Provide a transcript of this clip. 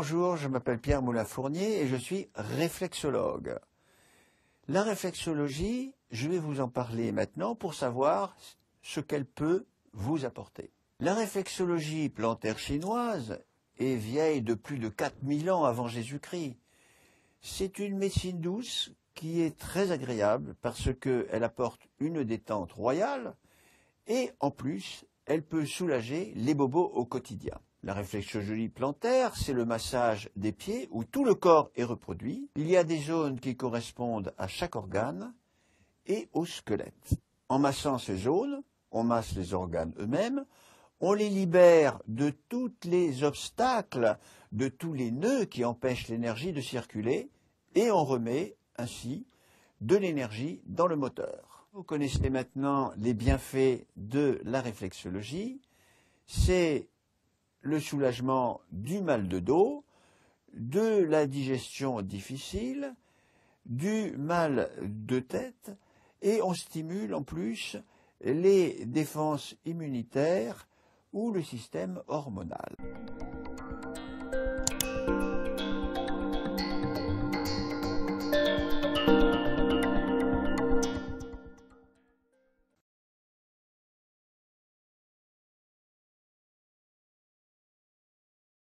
Bonjour, je m'appelle Pierre Moulin-Fournier et je suis réflexologue. La réflexologie, je vais vous en parler maintenant pour savoir ce qu'elle peut vous apporter. La réflexologie plantaire chinoise est vieille de plus de 4000 ans avant Jésus-Christ. C'est une médecine douce qui est très agréable parce qu'elle apporte une détente royale et en plus, elle peut soulager les bobos au quotidien. La réflexologie plantaire, c'est le massage des pieds où tout le corps est reproduit. Il y a des zones qui correspondent à chaque organe et au squelette. En massant ces zones, on masse les organes eux-mêmes, on les libère de tous les obstacles, de tous les nœuds qui empêchent l'énergie de circuler, et on remet ainsi de l'énergie dans le moteur. Vous connaissez maintenant les bienfaits de la réflexologie. C'est le soulagement du mal de dos, de la digestion difficile, du mal de tête, et on stimule en plus les défenses immunitaires ou le système hormonal.